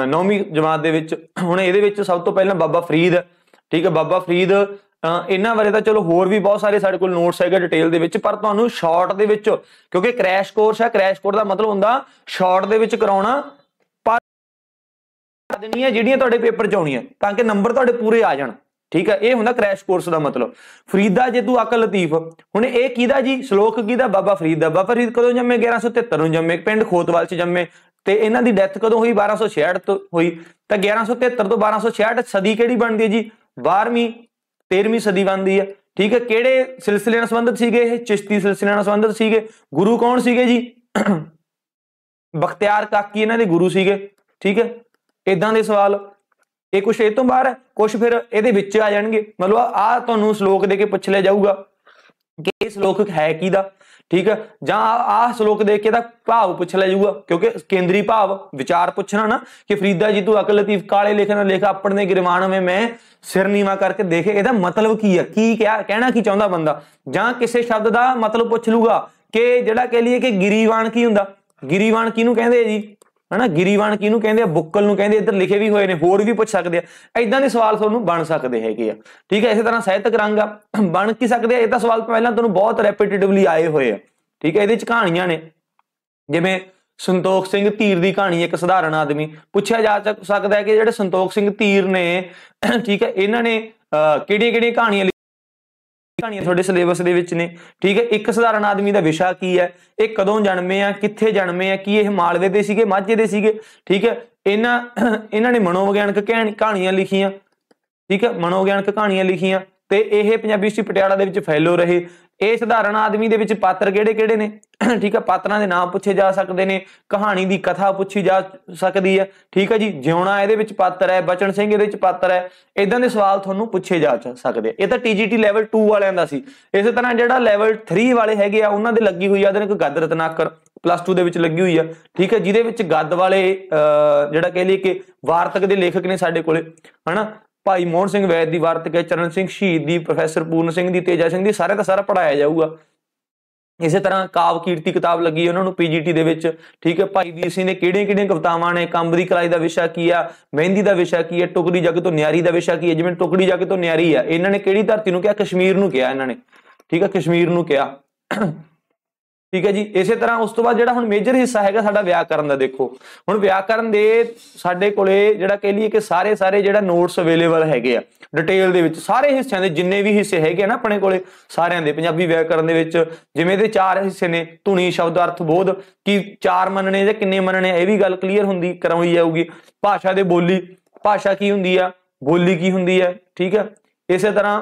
ਨੌਵੀਂ ਜਮਾਤ ਦੇ ਵਿੱਚ ਹੁਣ ਇਹਦੇ ਵਿੱਚ ਸਭ ਤੋਂ ਪਹਿਲਾਂ ਬਾਬਾ ਫਰੀਦ ਠੀਕ ਹੈ ਬਾਬਾ ਫਰੀਦ ਇਹਨਾਂ ਬਾਰੇ ਤਾਂ ਚਲੋ ਹੋਰ ਵੀ ਬਹੁਤ ਸਾਰੇ ਸਾਡੇ ਕੋਲ ਨੋਟਸ ਹੈਗੇ ਡਿਟੇਲ ਦੇ ਵਿੱਚ ਪਰ ਤੁਹਾਨੂੰ ਸ਼ਾਰਟ ਦੇ ਵਿੱਚ ਕਿਉਂਕਿ ਕ੍ਰੈਸ਼ ਕੋਰਸ ਹੈ ਕ੍ਰੈਸ਼ ਕੋਰਸ ਦਾ ਮਤਲਬ ਹੁੰਦਾ ਸ਼ਾਰਟ ਦੇ ਵਿੱਚ ਕਰਾਉਣਾ ਪਰ ਦੇਣੀ ਹੈ ਜਿਹੜੀਆਂ ਤੁਹਾਡੇ ਪੇਪਰ 'ਚ ਆਉਣੀਆਂ ਤਾਂ ਕਿ ਨੰਬਰ ਤੁਹਾਡੇ ਪੂਰੇ ਆ ਜਾਣ ਠੀਕ ਹੈ ਇਹ ਹੁੰਦਾ ਕ੍ਰੈਸ਼ ਕੋਰਸ ਦਾ ਮਤਲਬ ਫਰੀਦਾ ਜੇ ਤੂੰ ਅਕਲ ਲਤੀਫ ਹੁਣ ਇਹ ਕਿਹਦਾ ਜੀ ਸ਼ਲੋਕ ਕਿਹਦਾ ਬਾਬਾ ਫਰੀਦ ਦਾ ਬਾਬਾ ਫਰੀਦ ਕਦੋਂ ਜੰਮੇ 1173 ਨੂੰ ਜੰਮੇ ਪਿੰਡ ਖੋਤਵਾਲ 'ਚ ਜੰਮੇ ਤੇ ਇਹਨਾਂ ਦੀ ਡੈਥ ਕਦੋਂ ਹੋਈ 1266 ਤੋਂ ਹੋਈ ਤਾਂ 1173 ਤੋਂ 1266 ਸਦੀ ਕਿਹੜੀ ਬਣਦੀ ਹੈ ਜੀ 12ਵੀਂ 13ਵੀਂ ਸਦੀ ਬਣਦੀ ਹੈ ਠੀਕ ਹੈ ਕਿਹੜੇ ਸਿਲਸਿਲੇ ਨਾਲ ਸੰਬੰਧਿਤ ਸੀਗੇ ਇਹ ਚਿਸ਼ਤੀ ਸਿਲਸਿਲੇ ਨਾਲ ਸੰਬੰਧਿਤ ਸੀਗੇ ਗੁਰੂ ਕੌਣ ਸੀਗੇ ਜੀ ਬਖਤਿਆਰ ਕਾਕੀ ਇਹਨਾਂ ਦੇ ਗੁਰੂ ਸੀਗੇ ਠੀਕ ਹੈ ਇਦਾਂ ਦੇ ਸਵਾਲ ਇਹ ਕੁਝ ਇਹ ਤੋਂ ਬਾਹਰ ਕੁਝ ਫਿਰ ਇਹਦੇ ਵਿੱਚ ਆ ਜਾਣਗੇ ਮਤਲਬ ਆ ਤੁਹਾਨੂੰ ਸ਼ਲੋਕ ਦੇ ਕੇ ਪੁੱਛ ਲਿਆ ਜਾਊਗਾ ਕਿ ਇਹ ਸ਼ਲੋਕ ਹੈ ਕੀ ਦਾ ਠੀਕ ਹੈ ਜਾਂ ਆਹ ਸ਼ਲੋਕ ਦੇ ਕੇ ਦਾ ਭਾਵ ਪੁੱਛ ਲਿਆ ਜਾਊਗਾ ਕਿਉਂਕਿ ਕੇਂਦਰੀ ਭਾਵ ਵਿਚਾਰ ਪੁੱਛਣਾ ਨਾ ਕਿ ਫਰੀਦਾ ਜੀ ਤੂੰ ਅਕਲ ਲਤੀਫ ਕਾਲੇ ਲਿਖਣਾ ਲੇਖ ਆਪਣੇ ਗਿਰਮਾਨ ਵਿੱਚ ਮੈਂ ਸਿਰ ਨੀਵਾ ਕਰਕੇ ਦੇਖੇ ਇਹਦਾ ਮਤਲਬ ਕੀ ਹੈ ਕੀ ਕਿਹਾ ਕਹਿਣਾ ਕੀ ਚਾਹੁੰਦਾ ਬੰਦਾ ਜਾਂ ਕਿਸੇ ਸ਼ਬਦ ਦਾ ਮਤਲਬ ਪੁੱਛ ਲੂਗਾ ਕਿ ਜਿਹੜਾ ਕਹ ਲਈਏ ਕਿ ਗਰੀਵਾਨ ਕੀ ਹੁੰਦਾ ਗਰੀਵਾਨ ਕਿਹਨੂੰ ਕਹਿੰਦੇ ਜੀ ਹਨਾ ਗਿਰੀਵਾਨ ਕਿਹਨੂੰ ਕਹਿੰਦੇ ਆ ਬੁੱਕਲ ਨੂੰ ਕਹਿੰਦੇ ਇੱਧਰ ਲਿਖੇ ਵੀ ਹੋਏ ਨੇ ਹੋਰ ਵੀ ਪੁੱਛ ਸਕਦੇ ਆ ਐਦਾਂ ਦੇ ਸਵਾਲ ਤੁਹਾਨੂੰ ਬਣ ਸਕਦੇ ਹੈਗੇ ਆ ਠੀਕ ਹੈ ਇਸੇ ਤਰ੍ਹਾਂ ਸਾਹਿਤਕ ਰੰਗ ਆ ਬਣ ਕੀ ਸਕਦੇ ਆ ਇਹ ਤਾਂ ਸਵਾਲ ਪਹਿਲਾਂ ਤੁਹਾਨੂੰ ਬਹੁਤ ਰੈਪੀਟੇਟਿਵਲੀ ਆਏ ਹੋਏ ਆ ਠੀਕ ਹੈ ਇਹਦੇ ਚ ਕਹਾਣੀਆਂ ਨੇ ਜਿਵੇਂ ਸੰਤੋਖ ਸਿੰਘ ਧੀਰ ਦੀ ਕਹਾਣੀ ਇੱਕ ਸਧਾਰਨ ਆਦਮੀ ਪੁੱਛਿਆ ਜਾ ਸਕਦਾ ਹੈ ਕਿ ਜਿਹੜੇ ਸੰਤੋਖ ਸਿੰਘ ਧੀਰ ਨੇ ਠੀਕ ਹੈ ਇਹਨਾਂ ਨੇ ਕਿਹੜੀਆਂ ਕਿਹੜੀਆਂ ਕਹਾਣੀਆਂ ਕਹਾਣੀਆਂ ਤੁਹਾਡੇ ਸਿਲੇਬਸ ਦੇ ਵਿੱਚ ਨੇ ਠੀਕ ਹੈ ਇੱਕ ਸਧਾਰਨ ਆਦਮੀ ਦਾ ਵਿਸ਼ਾ ਕੀ ਹੈ ਇਹ ਕਦੋਂ ਜਨਮੇ ਆ ਕਿੱਥੇ ਜਨਮੇ ਆ ਕੀ ਇਹ ਮਾਲਵੇ ਦੇ ਸੀਗੇ ਮਾਝੇ ਦੇ ਸੀਗੇ ਠੀਕ ਹੈ ਇਹਨਾਂ ਇਹਨਾਂ ਨੇ ਮਨੋਵਿਗਿਆਨਕ ਕਹਾਣੀਆਂ ਲਿਖੀਆਂ ਠੀਕ ਹੈ ਮਨੋਵਿਗਿਆਨਕ ਕਹਾਣੀਆਂ ਲਿਖੀਆਂ ਤੇ ਇਹ ਪੰਜਾਬੀ ਯੂਨੀਵਰਸਿਟੀ ਪਟਿਆਲਾ ਦੇ ਵਿੱਚ ਫੈਲੋ ਰਹੇ ਇਹ ਸਧਾਰਨ ਆਦਮੀ ਦੇ ਵਿੱਚ ਪਾਤਰ ਕਿਹੜੇ-ਕਿਹੜੇ ਨੇ ਠੀਕ ਹੈ ਪਾਤਰਾਂ ਦੇ ਨਾਮ ਪੁੱਛੇ ਜਾ ਸਕਦੇ ਨੇ ਕਹਾਣੀ ਦੀ ਕਥਾ ਪੁੱਛੀ ਜਾ ਸਕਦੀ ਹੈ ਠੀਕ ਹੈ ਜੀ ਜਿਉਣਾ ਇਹਦੇ ਵਿੱਚ ਪਾਤਰ ਹੈ ਬਚਨ ਸਿੰਘ ਇਹਦੇ ਵਿੱਚ ਪਾਤਰ ਹੈ ਇਦਾਂ ਦੇ ਸਵਾਲ ਤੁਹਾਨੂੰ ਪੁੱਛੇ ਜਾ ਸਕਦੇ ਇਹ ਤਾਂ ਟੀਜੀਟੀ ਲੈਵਲ 2 ਵਾਲਿਆਂ ਦਾ ਸੀ ਇਸੇ ਤਰ੍ਹਾਂ ਜਿਹੜਾ ਲੈਵਲ 3 ਵਾਲੇ ਹੈਗੇ ਆ ਉਹਨਾਂ ਦੇ ਲੱਗੀ ਹੋਈ ਆ ਦਿਨ ਕੋ ਗੱਦ ਰਤਨਾਕਰ ਪਲੱਸ 2 ਦੇ ਵਿੱਚ ਲੱਗੀ ਹੋਈ ਆ ਠੀਕ ਹੈ ਜਿਹਦੇ ਵਿੱਚ ਗੱਦ ਵਾਲੇ ਜਿਹੜਾ ਕਹਿ ਲਈਏ ਕਿ ਵਾਰਤਕ ਦੇ ਲੇਖਕ ਨੇ ਸਾਡੇ ਕੋਲੇ ਹਨਾ ਭਾਈ ਮੋਹਨ ਸਿੰਘ ਵੈਦ ਦੀ ਵਰਤ ਕੇ ਚਰਨ ਸਿੰਘ ਸ਼ਹੀਦ ਦੀ ਪ੍ਰੋਫੈਸਰ ਪੂਰਨ ਸਿੰਘ ਦੀ ਤੇਜਾ ਸਿੰਘ ਦੀ ਸਾਰੇ ਦਾ ਸਾਰਾ ਪੜਾਇਆ ਜਾਊਗਾ ਇਸੇ ਤਰ੍ਹਾਂ ਕਾਵ ਕੀਰਤੀ ਕਿਤਾਬ ਲੱਗੀ ਉਹਨਾਂ ਨੂੰ ਪੀਜੀਟੀ ਦੇ ਵਿੱਚ ਠੀਕ ਹੈ ਭਾਈ ਵੀਰ ਸਿੰਘ ਨੇ ਕਿਹੜੀਆਂ-ਕਿਹੜੀਆਂ ਕਵਤਾਵਾਂ ਨੇ ਕੰਬ ਦੀ ਕਲਾਈ ਦਾ ਵਿਸ਼ਾ ਕੀ ਆ ਮਹਿੰਦੀ ਦਾ ਵਿਸ਼ਾ ਕੀ ਹੈ ਟੁਕੜੀ ਜਗ ਤੋਂ ਨਿਆਰੀ ਦਾ ਵਿਸ਼ਾ ਕੀ ਹੈ ਜਿਵੇਂ ਟੁਕੜੀ ਜਗ ਤੋਂ ਨਿਆਰੀ ਆ ਇਹਨਾਂ ਨੇ ਕਿਹੜੀ ਧਰਤੀ ਨੂੰ ਕਿਹਾ ਕਸ਼ਮੀਰ ਨੂੰ ਕਿਹਾ ਇਹਨਾਂ ਨੇ ਠੀਕ ਹੈ ਕਸ਼ਮੀਰ ਨੂੰ ਕਿਹਾ ਠੀਕ ਹੈ ਜੀ ਇਸੇ ਤਰ੍ਹਾਂ ਉਸ ਤੋਂ ਬਾਅਦ ਜਿਹੜਾ ਹੁਣ ਮੇਜਰ ਹਿੱਸਾ ਹੈਗਾ ਸਾਡਾ ਵਿਆਕਰਨ ਦਾ ਦੇਖੋ ਹੁਣ ਵਿਆਕਰਨ ਦੇ ਸਾਡੇ ਕੋਲੇ ਜਿਹੜਾ ਕਹਿ ਲਈਏ ਕਿ ਸਾਰੇ ਸਾਰੇ ਜਿਹੜਾ ਨੋਟਸ ਅਵੇਲੇਬਲ ਹੈਗੇ ਆ ਡਿਟੇਲ ਦੇ ਵਿੱਚ ਸਾਰੇ ਹਿੱਸਿਆਂ ਦੇ ਜਿੰਨੇ ਵੀ ਹਿੱਸੇ ਹੈਗੇ ਨਾ ਆਪਣੇ ਕੋਲੇ ਸਾਰਿਆਂ ਦੇ ਪੰਜਾਬੀ ਵਿਆਕਰਨ ਦੇ ਵਿੱਚ ਜਿਵੇਂ ਦੇ ਚਾਰ ਹਿੱਸੇ ਨੇ ਧੁਨੀ ਸ਼ਬਦ ਅਰਥ ਬੋਧ ਕਿ ਚਾਰ ਮੰਨਣੇ ਜਾਂ ਕਿੰਨੇ ਮੰਨਣੇ ਇਹ ਵੀ ਗੱਲ ਕਲੀਅਰ ਹੁੰਦੀ ਕਰਾਉਣੀ ਜਾਊਗੀ ਭਾਸ਼ਾ ਦੇ ਬੋਲੀ ਭਾਸ਼ਾ ਕੀ ਹੁੰਦੀ ਆ ਬੋਲੀ ਕੀ ਹੁੰਦੀ ਆ ਠੀਕ ਹੈ ਇਸੇ ਤਰ੍ਹਾਂ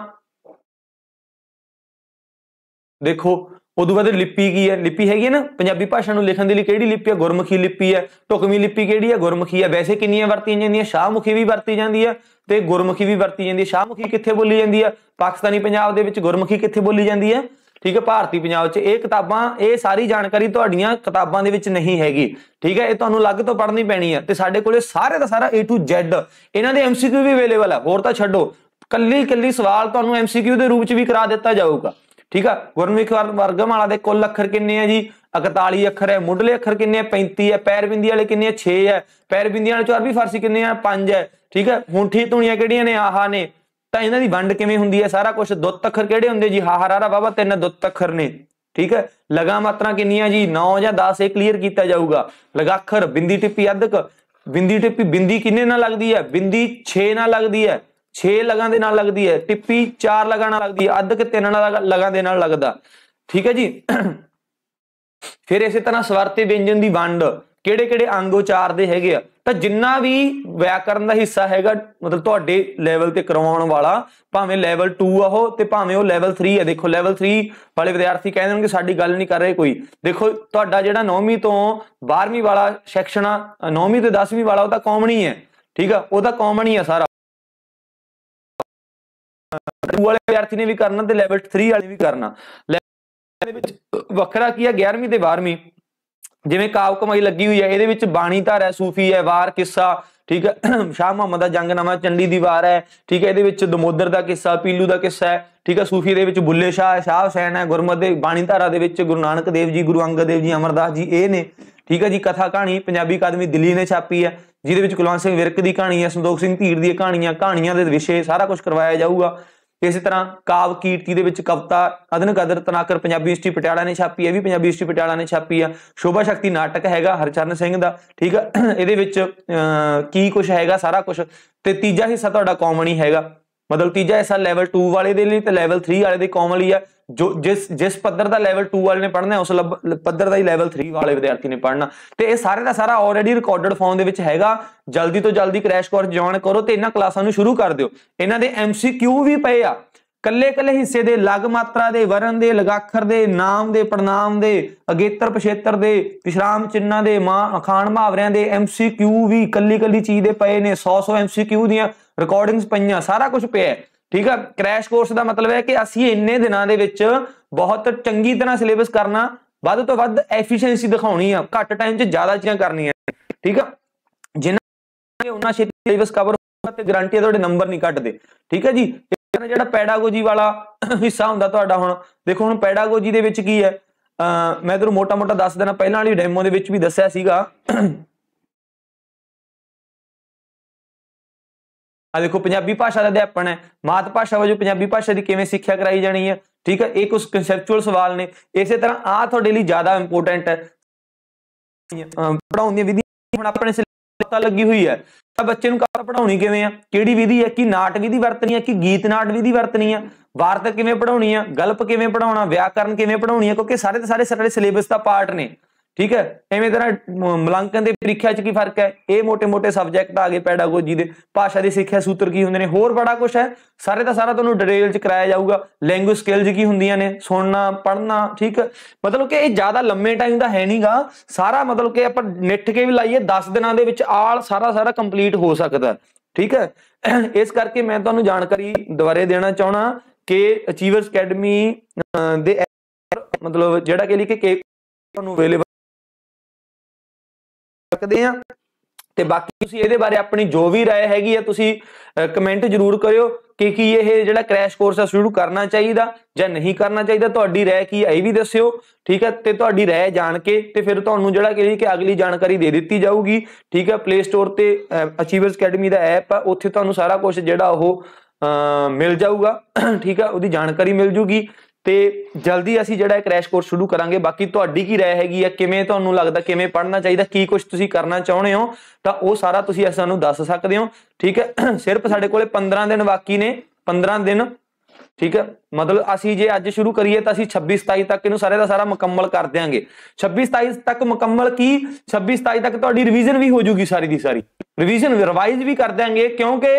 ਦੇਖੋ ਉਦੋਂ ਬਾਅਦ ਲਿਪੀ ਕੀ ਹੈ ਲਿਪੀ ਹੈਗੀ ਹੈ ਨਾ ਪੰਜਾਬੀ ਭਾਸ਼ਾ ਨੂੰ ਲਿਖਣ ਦੇ ਲਈ ਕਿਹੜੀ ਲਿਪੀ ਹੈ ਗੁਰਮੁਖੀ ਲਿਪੀ ਹੈ ਟੁਕਮੀ ਲਿਪੀ ਕਿਹੜੀ ਹੈ ਗੁਰਮੁਖੀ ਹੈ ਵੈਸੇ ਕਿੰਨੀਆਂ ਵਰਤੀਆਂ ਜਾਂਦੀਆਂ ਸ਼ਾਹਮੁਖੀ ਵੀ ਵਰਤੀ ਜਾਂਦੀ ਹੈ ਤੇ ਗੁਰਮੁਖੀ ਵੀ ਵਰਤੀ ਜਾਂਦੀ ਹੈ ਸ਼ਾਹਮੁਖੀ ਕਿੱਥੇ ਬੋਲੀ ਜਾਂਦੀ ਹੈ ਪਾਕਿਸਤਾਨੀ ਪੰਜਾਬ ਦੇ ਵਿੱਚ ਗੁਰਮੁਖੀ ਕਿੱਥੇ ਬੋਲੀ ਜਾਂਦੀ ਹੈ ਠੀਕ ਹੈ ਭਾਰਤੀ ਪੰਜਾਬ 'ਚ ਇਹ ਕਿਤਾਬਾਂ ਇਹ ਸਾਰੀ ਜਾਣਕਾਰੀ ਤੁਹਾਡੀਆਂ ਕਿਤਾਬਾਂ ਦੇ ਵਿੱਚ ਨਹੀਂ ਹੈਗੀ ਠੀਕ ਹੈ ਇਹ ਤੁਹਾਨੂੰ ਅਲੱਗ ਤੋਂ ਪੜ੍ਹਨੀ ਪੈਣੀ ਹੈ ਤੇ ਸਾਡੇ ਕੋਲੇ ਸਾਰੇ ਦਾ ਸਾਰਾ A to Z ਇਹਨਾਂ ਦੇ MCQ ਵੀ ਅਵੇਲੇਬਲ ਹੈ ਹੋਰ ਤਾਂ ਛੱਡੋ ਕੱਲੀ ਕੱਲੀ ਸਵਾਲ ਤੁਹਾਨੂੰ MCQ ਦੇ ਰੂਪ 'ਚ ਵੀ ਕਰਾ ਦਿੱਤਾ ਜਾਊਗਾ ਠੀਕ ਆ ਗੁਰਮੁਖ ਵਾਲਾ ਦੇ ਕੁੱਲ ਅੱਖਰ ਕਿੰਨੇ ਆ ਜੀ 41 ਅੱਖਰ ਹੈ ਮੁੱਢਲੇ ਅੱਖਰ ਕਿੰਨੇ ਆ 35 ਹੈ ਪੈਰ ਬਿੰਦੀ ਵਾਲੇ ਕਿੰਨੇ ਆ 6 ਹੈ ਪੈਰ ਬਿੰਦੀਆਂ ਵਾਲੇ ਚਾਰ ਵੀ ਫਾਰਸੀ ਕਿੰਨੇ ਆ 5 ਹੈ ਠੀਕ ਹੈ ਹੁੰਠੀ ਧੁਨੀਆਂ ਕਿਹੜੀਆਂ ਨੇ ਆਹਾ ਨੇ ਤਾਂ ਇਹਨਾਂ ਦੀ ਵੰਡ ਕਿਵੇਂ ਹੁੰਦੀ ਹੈ ਸਾਰਾ ਕੁਝ ਦੁੱਤ ਅੱਖਰ ਕਿਹੜੇ ਹੁੰਦੇ ਜੀ ਹਾ ਹਾ ਰਾ ਰਾ ਬਾਬਾ ਤਿੰਨ ਦੁੱਤ ਅੱਖਰ ਨੇ ਠੀਕ ਹੈ ਲਗਾ ਮਾਤਰਾ ਕਿੰਨੀਆਂ ਜੀ 9 ਜਾਂ 10 ਇਹ ਕਲੀਅਰ ਕੀਤਾ ਜਾਊਗਾ ਲਗਾਖਰ ਬਿੰਦੀ ਟਿੱਪੀ ਅਧਕ ਬਿੰਦੀ ਟਿੱਪੀ ਬਿੰਦੀ ਕਿੰਨੇ ਨਾਲ ਲੱਗਦੀ ਹੈ ਬਿੰਦੀ 6 ਨਾਲ ਲੱਗਦੀ ਹੈ 6 ਲਗਾਂ ਦੇ ਨਾਲ ਲੱਗਦੀ ਹੈ ਟਿੱਪੀ 4 ਲਗਾਂ ਨਾਲ ਲੱਗਦੀ ਹੈ ਕਿ 3 ਲਗਾਂ ਦੇ ਨਾਲ ਲੱਗਦਾ ਠੀਕ ਹੈ ਜੀ <clears throat> ਫਿਰ ਇਸੇ ਤਰ੍ਹਾਂ ਤੇ ਵਿਅੰਜਨ ਦੀ ਵੰਡ ਕਿਹੜੇ ਕਿਹੜੇ ਅੰਗ ਉਚਾਰਦੇ ਹੈਗੇ ਆ ਤਾਂ ਜਿੰਨਾ ਵੀ ਵਿਆਕਰਨ ਦਾ ਹਿੱਸਾ ਹੈਗਾ ਮਤਲਬ ਤੁਹਾਡੇ ਲੈਵਲ ਤੇ ਕਰਵਾਉਣ ਵਾਲਾ ਭਾਵੇਂ ਲੈਵਲ 2 ਆ ਹੋ ਤੇ ਭਾਵੇਂ ਉਹ ਲੈਵਲ 3 ਆ ਦੇਖੋ ਲੈਵਲ 3 ਵਾਲੇ ਵਿਦਿਆਰਥੀ ਕਹਿੰਦੇ ਹੋਣਗੇ ਸਾਡੀ ਗੱਲ ਨਹੀਂ ਕਰ ਰਹੇ ਕੋਈ ਦੇਖੋ ਤੁਹਾਡਾ ਜਿਹੜਾ 9ਵੀਂ ਤੋਂ 12ਵੀਂ ਵਾਲਾ ਸੈਕਸ਼ਨ ਆ 9ਵੀਂ ਤੇ 10ਵੀਂ ਵਾਲਾ ਉਹ ਤਾਂ ਕਾਮਨ ਹੀ ਹੈ ਠੀਕ ਆ ਉਹ ਤਾਂ ਕਾਮਨ ਹੀ ਆ ਸਾਰਾ 2 ਵਾਲੇ ਵਿਦਿਆਰਥੀ ਨੇ ਵੀ ਕਰਨਾ ਤੇ ਲੈਵਲ 3 ਵਾਲੇ ਵੀ ਕਰਨਾ ਲੈਵਲ ਦੇ ਵਿੱਚ ਵੱਖਰਾ ਕੀ ਹੈ 11ਵੀਂ ਤੇ 12ਵੀਂ ਜਿਵੇਂ ਕਾਵ ਕਮਾਈ ਲੱਗੀ ਹੋਈ ਹੈ ਇਹਦੇ ਵਿੱਚ ਬਾਣੀ ਧਾਰ ਹੈ ਸੂਫੀ ਹੈ ਵਾਰ ਕਿੱਸਾ ਠੀਕ ਹੈ <clears throat> ਸ਼ਾਹ ਮੁਹੰਮਦ ਦਾ ਜੰਗਨਾਮਾ ਚੰਡੀ ਦੀ ਵਾਰ ਹੈ ਠੀਕ ਹੈ ਇਹਦੇ ਵਿੱਚ ਦਮੋਦਰ ਦਾ ਕਿੱਸਾ ਪੀਲੂ ਦਾ ਕਿੱਸਾ ਹੈ ਠੀਕ ਹੈ ਸੂਫੀ ਦੇ ਵਿੱਚ ਬੁੱਲੇ ਸ਼ਾਹ ਸ਼ਾਹ ਹੁਸੈਨ ਹੈ ਗੁਰਮਤ ਦੇ ਬਾਣੀ ਧਾਰਾ ਦੇ ਵਿੱਚ ਗੁਰੂ ਨਾਨਕ ਦੇਵ ਜੀ ਗੁਰੂ ਅੰਗਦ ਦੇਵ ਜੀ ਅਮਰਦਾਸ ਜੀ ਇਹ ਨੇ ਠੀਕ ਹੈ ਜੀ ਕਥਾ ਕਹਾਣੀ ਪੰਜਾਬੀ ਅਕਾਦਮੀ ਦਿੱਲੀ ਨੇ ਛਾਪੀ ਹੈ ਜਿਹਦੇ ਵਿੱਚ ਕੁਲਵੰਤ ਸਿੰਘ ਵਿਰਕ ਦੀ ਕਹਾਣੀ ਹੈ ਸੰਦੋਖ ਸਿੰਘ ਧੀਰ ਦੀਆਂ ਕਹਾਣੀਆਂ ਕਹਾਣੀਆਂ ਦੇ ਵਿਸ਼ੇ ਸਾਰਾ ਕੁਝ ਕਰਵਾਇਆ ਜਾਊਗਾ ਇਸੇ ਤਰ੍ਹਾਂ ਕਾਵ ਕੀਰਤੀ ਦੇ ਵਿੱਚ ਕਵਤਾ ਅਦਨ ਕਦਰ ਤਨਾਕਰ ਪੰਜਾਬੀ ਯੂਨੀਵਰਸਿਟੀ ਪਟਿਆਲਾ ਨੇ ਛਾਪੀ ਹੈ ਵੀ ਪੰਜਾਬੀ ਯੂਨੀਵਰਸਿਟੀ ਪਟਿਆਲਾ ਨੇ ਛਾਪੀ ਆ ਸ਼ੋਭਾ ਸ਼ਕਤੀ ਨਾਟਕ ਹੈਗਾ ਹਰਚਰਨ ਸਿੰਘ ਦਾ ਠੀਕ ਆ ਇਹਦੇ ਵਿੱਚ ਕੀ ਕੁਝ ਹੈਗਾ ਸਾਰਾ ਕੁਝ ਤੇ ਤੀਜਾ ਹਿੱਸਾ ਤੁਹਾਡਾ ਕਾਮਨ ਹੀ ਹੈਗਾ ਮਤਲਬ ਤੀਜਾ ਹਿੱਸਾ ਲੈਵਲ 2 ਵਾਲੇ ਦੇ ਲਈ ਤੇ ਲੈਵਲ 3 ਵਾਲੇ ਦੇ ਕੌਮ ਲਈ ਆ ਜੋ ਜਿਸ ਜਿਸ ਪੱਧਰ ਦਾ ਲੈਵਲ 2 ਵਾਲੇ ਨੇ ਪੜ੍ਹਨਾ ਉਸ ਪੱਧਰ ਦਾ ਹੀ ਲੈਵਲ 3 ਵਾਲੇ ਵਿਦਿਆਰਥੀ ਨੇ ਪੜ੍ਹਨਾ ਤੇ ਇਹ ਸਾਰੇ ਦਾ ਸਾਰਾ ਆਲਰੇਡੀ ਰਿਕਾਰਡਡ ਫਾਰਮ ਦੇ ਵਿੱਚ ਹੈਗਾ ਜਲਦੀ ਤੋਂ ਜਲਦੀ ਕ੍ਰੈਸ਼ ਕੋਰਸ ਜੁਆਇਨ ਕਰੋ ਤੇ ਇਹਨਾਂ ਕਲਾਸਾਂ ਨੂੰ ਸ਼ੁਰੂ ਕਰ ਦਿਓ ਇਹਨਾਂ ਦੇ ਐਮਸੀਕਿਊ ਵੀ ਪਏ ਆ ਕੱਲੇ-ਕੱਲੇ ਹਿੱਸੇ ਦੇ ਲਗ ਮਾਤਰਾ ਦੇ ਵਰਨ ਦੇ ਲਗਾਖਰ ਦੇ ਨਾਮ ਦੇ ਪੜਨਾਮ ਦੇ ਅਗੇਤਰ ਪਛੇਤਰ ਦੇ ਵਿਸ਼ਰਾਮ ਚਿੰਨਾਂ ਦੇ ਮਾਂ ਅਖਾਣ ਮਹਾਵਰਿਆਂ ਦੇ ਐਮਸੀਕਿਊ ਵੀ ਕੱਲੀ-ਕੱਲੀ ਚੀਜ਼ ਦੇ ਪਏ ਨੇ 100-100 ਐਮਸੀਕਿਊ ਦੀਆਂ ਰਿਕਾਰਡਿੰਗਸ ਪਈਆਂ ਸਾਰਾ ਕੁਝ ਪਿਆ ਠੀਕ ਆ ਕ੍ਰੈਸ਼ ਕੋਰਸ ਦਾ ਮਤਲਬ ਹੈ ਕਿ ਅਸੀਂ ਇੰਨੇ ਦਿਨਾਂ ਦੇ ਵਿੱਚ ਬਹੁਤ ਚੰਗੀ ਤਰ੍ਹਾਂ ਸਿਲੇਬਸ ਕਰਨਾ ਵੱਧ ਤੋਂ ਵੱਧ ਐਫੀਸ਼ੀਐਂਸੀ ਦਿਖਾਉਣੀ ਆ ਘੱਟ ਟਾਈਮ 'ਚ ਜ਼ਿਆਦਾ ਚੀਜ਼ਾਂ ਕਰਨੀਆਂ ਠੀਕ ਆ ਜਿਨ੍ਹਾਂ ਨੇ ਉਹਨਾਂ ਛੇਤੀ ਸਿਲੇਬਸ ਕਵਰ ਹੋਣਾ ਤੇ ਗਾਰੰਟੀ ਹੈ ਤੁਹਾਡੇ ਨੰਬਰ ਨਹੀਂ ਘਟਦੇ ਠੀਕ ਹੈ ਜੀ ਜਿਹੜਾ ਪੈਡਾਗੋਜੀ ਵਾਲਾ ਹਿੱਸਾ ਹੁੰਦਾ ਤੁਹਾਡਾ ਹੁਣ ਦੇਖੋ ਹੁਣ ਪੈਡਾਗੋਜੀ ਦੇ ਵਿੱਚ ਕੀ ਹੈ ਮੈਂ ਤੁਹਾਨੂੰ ਮੋਟਾ-ਮੋਟਾ ਦੱਸ ਦੇਣਾ ਪਹਿਲਾਂ ਵਾਲੀ ਡੈਮੋ ਦੇ ਵਿੱਚ ਵੀ ਦੱਸਿਆ ਸੀਗਾ ਆ ਦੇਖੋ ਪੰਜਾਬੀ ਭਾਸ਼ਾ ਦਾ ਅਧਿਆਪਨ ਹੈ ਮਾਤ ਭਾਸ਼ਾ ਵਜੋਂ ਪੰਜਾਬੀ ਭਾਸ਼ਾ ਦੀ ਕਿਵੇਂ ਸਿੱਖਿਆ ਕਰਾਈ ਜਾਣੀ ਹੈ ਠੀਕ ਹੈ ਇਹ ਕੁਝ ਕਨਸੈਪਚੁਅਲ ਸਵਾਲ ਨੇ ਇਸੇ ਤਰ੍ਹਾਂ ਆ ਤੁਹਾਡੇ ਲਈ ਜ਼ਿਆਦਾ ਇੰਪੋਰਟੈਂਟ ਹੈ ਪੜਾਉਣ ਦੀ ਵਿਧੀ ਹੁਣ ਆਪਣੇ ਸਿਲੇਬਸ ਲੱਗੀ ਹੋਈ ਹੈ ਤਾਂ ਬੱਚੇ ਨੂੰ ਕਾ ਪੜਾਉਣੀ ਕਿਵੇਂ ਆ ਕਿਹੜੀ ਵਿਧੀ ਹੈ ਕਿ ਨਾਟ ਵਿਧੀ ਵਰਤਣੀ ਹੈ ਕਿ ਗੀਤ ਨਾਟ ਵਿਧੀ ਵਰਤਣੀ ਹੈ ਵਾਰਤਕ ਕਿਵੇਂ ਪੜਾਉਣੀ ਹੈ ਗਲਪ ਕਿਵੇਂ ਪੜਾਉਣਾ ਵਿਆਕਰਨ ਕਿਵੇਂ ਪੜਾਉਣੀ ਹੈ ਕਿਉਂਕਿ ਸਾਰੇ ਦੇ ਸਾਰੇ ਸਾਰੇ ਸਿਲੇਬਸ ਦਾ ਪਾਰਟ ਨੇ ਠੀਕ ਹੈ ਐਵੇਂ ਤਰ੍ਹਾਂ ਮਲੰਕਨ ਦੇ ਪ੍ਰੀਖਿਆ 'ਚ ਕੀ ਫਰਕ ਹੈ ਇਹ ਮੋٹے-ਮੋٹے ਸਬਜੈਕਟ ਆ ਗਏ ਪੈਡਾਗੋਜੀ ਦੇ ਭਾਸ਼ਾ ਦੀ ਸਿੱਖਿਆ ਸੂਤਰ ਕੀ ਹੁੰਦੇ ਨੇ ਹੋਰ ਬੜਾ ਕੁਝ ਹੈ ਸਾਰੇ ਦਾ ਸਾਰਾ ਤੁਹਾਨੂੰ ਡਿਟੇਲ 'ਚ ਕਰਾਇਆ ਜਾਊਗਾ ਲੈਂਗੁਏਜ ਸਕਿਲਸ ਕੀ ਹੁੰਦੀਆਂ ਨੇ ਸੁਣਨਾ ਪੜ੍ਹਨਾ ਠੀਕ ਮਤਲਬ ਕਿ ਇਹ ਜ਼ਿਆਦਾ ਲੰਮੇ ਟਾਈਮ ਦਾ ਹੈ ਨਹੀਂਗਾ ਸਾਰਾ ਮਤਲਬ ਕਿ ਆਪਾਂ ਨਿੱਠ ਕੇ ਵੀ ਲਾਈਏ 10 ਦਿਨਾਂ ਦੇ ਵਿੱਚ ਆਲ ਸਾਰਾ ਸਾਰਾ ਕੰਪਲੀਟ ਹੋ ਸਕਦਾ ਠੀਕ ਹੈ ਇਸ ਕਰਕੇ ਮੈਂ ਤੁਹਾਨੂੰ ਜਾਣਕਾਰੀ ਦੁਬਾਰੇ ਦੇਣਾ ਚਾਹਣਾ ਕਿ ਅਚੀਵਰਸ ਅਕੈਡਮੀ ਦੇ ਮਤਲਬ ਜਿਹੜਾ ਕਿ ਲਈ ਕਿ ਤੁਹਾਨੂੰ ਅਵੇਲੇਬਲ ਸਕਦੇ ਆ ਤੇ ਬਾਕੀ ਤੁਸੀਂ ਇਹਦੇ ਬਾਰੇ ਆਪਣੀ ਜੋ ਵੀ رائے ਹੈਗੀ ਆ ਤੁਸੀਂ ਕਮੈਂਟ ਜਰੂਰ ਕਰਿਓ ਕਿ ਕੀ ਇਹ ਜਿਹੜਾ ਕ੍ਰੈਸ਼ ਕੋਰਸ ਆ ਸ਼ੁਰੂ ਕਰਨਾ ਚਾਹੀਦਾ ਜਾਂ ਨਹੀਂ ਕਰਨਾ ਚਾਹੀਦਾ ਤੁਹਾਡੀ رائے ਕੀ ਹੈ ਇਹ ਵੀ ਦੱਸਿਓ ਠੀਕ ਹੈ ਤੇ ਤੁਹਾਡੀ رائے ਜਾਣ ਕੇ ਤੇ ਫਿਰ ਤੁਹਾਨੂੰ ਜਿਹੜਾ ਕਿ ਅਗਲੀ ਜਾਣਕਾਰੀ ਦੇ ਦਿੱਤੀ ਜਾਊਗੀ ਠੀਕ ਹੈ ਪਲੇ ਸਟੋਰ ਤੇ ਅਚੀਵਰਸ ਅਕੈਡਮੀ ਦਾ ਐਪ ਆ ਉੱਥੇ ਤੁਹਾਨੂੰ ਸਾਰਾ ਕੁਝ ਜਿਹੜਾ ਉਹ ਮਿਲ ਜਾਊਗਾ ਠੀਕ ਹੈ ਉਹਦੀ ਜਾਣਕਾਰੀ ਮਿਲ ਜੂਗੀ ਤੇ ਜਲਦੀ ਅਸੀਂ ਜਿਹੜਾ ਕ੍ਰੈਸ਼ ਕੋਰਸ ਸ਼ੁਰੂ ਕਰਾਂਗੇ ਬਾਕੀ ਤੁਹਾਡੀ ਕੀ رائے ਹੈਗੀ ਆ ਕਿਵੇਂ ਤੁਹਾਨੂੰ ਲੱਗਦਾ ਕਿਵੇਂ ਪੜ੍ਹਨਾ ਚਾਹੀਦਾ ਕੀ ਕੁਝ ਤੁਸੀਂ ਕਰਨਾ ਚਾਹੁੰਦੇ ਹੋ ਤਾਂ ਉਹ ਸਾਰਾ ਤੁਸੀਂ ਸਾਨੂੰ ਦੱਸ ਸਕਦੇ ਹੋ ਠੀਕ ਹੈ <clears throat> ਸਿਰਫ ਸਾਡੇ ਕੋਲੇ 15 ਦਿਨ ਬਾਕੀ ਨੇ 15 ਦਿਨ ਠੀਕ ਹੈ ਮਤਲਬ ਅਸੀਂ ਜੇ ਅੱਜ ਸ਼ੁਰੂ ਕਰੀਏ ਤਾਂ ਅਸੀਂ 26 27 ਤੱਕ ਇਹਨੂੰ ਸਾਰੇ ਦਾ ਸਾਰਾ ਮੁਕੰਮਲ ਕਰ ਦੇਾਂਗੇ 26 27 ਤੱਕ ਮੁਕੰਮਲ ਕੀ 26 27 ਤੱਕ ਤੁਹਾਡੀ ਰਿਵੀਜ਼ਨ ਵੀ ਹੋ ਜੂਗੀ ਸਾਰੀ ਦੀ ਸਾਰੀ ਰਿਵੀਜ਼ਨ ਰਿਵਾਈਜ਼ ਵੀ ਕਰ ਦੇਾਂਗੇ ਕਿਉਂਕਿ